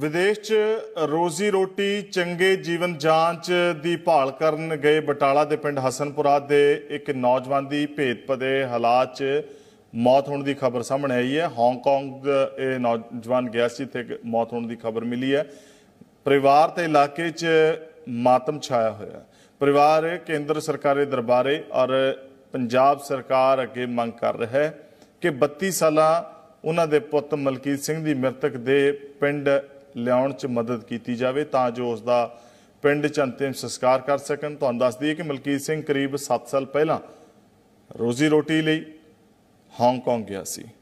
ਵਿਦੇਸ਼ 'ਚ ਰੋਜ਼ੀ ਰੋਟੀ ਚੰਗੇ ਜੀਵਨ ਜਾਂਚ ਦੀ ਭਾਲ ਕਰਨ ਗਏ ਬਟਾਲਾ ਦੇ ਪਿੰਡ ਹਸਨਪੁਰਾ ਦੇ ਇੱਕ ਨੌਜਵਾਨ ਦੀ ਭੇਤਪਦੇ ਹਾਲਾਤ 'ਚ ਮੌਤ ਹੋਣ ਦੀ ਖਬਰ ਸਾਹਮਣੇ ਆਈ ਹੈ ਹਾਂਗਕਾਂਗ ਇਹ ਨੌਜਵਾਨ ਗਿਆ ਸੀ ਤੇ ਮੌਤ ਹੋਣ ਦੀ ਖਬਰ ਮਿਲੀ ਹੈ ਪਰਿਵਾਰ ਤੇ ਇਲਾਕੇ 'ਚ ਮਾਤਮ ਛਾਇਆ ਹੋਇਆ ਹੈ ਪਰਿਵਾਰ ਕੇਂਦਰ ਸਰਕਾਰੇ ਦਰਬਾਰੇ ਔਰ ਪੰਜਾਬ ਸਰਕਾਰ ਅੱਗੇ ਮੰਗ ਕਰ ਰਿਹਾ ਹੈ ਕਿ 32 ਸਾਲਾ ਉਹਨਾਂ ਦੇ ਪੁੱਤ ਮਲਕੀਤ ਸਿੰਘ ਦੀ ਮ੍ਰਿਤਕ ਦੇ ਪਿੰਡ ਲਿਆਉਣ 'ਚ ਮਦਦ ਕੀਤੀ ਜਾਵੇ ਤਾਂ ਜੋ ਉਸ ਦਾ ਪਿੰਡ 'ਚ ਅੰਤਿਮ ਸੰਸਕਾਰ ਕਰ ਸਕਣ ਤੁਹਾਨੂੰ ਦੱਸ ਦਈਏ ਕਿ ਮਲਕੀਤ ਸਿੰਘ ਕਰੀਬ 7 ਸਾਲ ਪਹਿਲਾਂ ਰੋਜ਼ੀ ਰੋਟੀ ਲਈ ਹਾਂਗਕਾਂਗ ਗਿਆ ਸੀ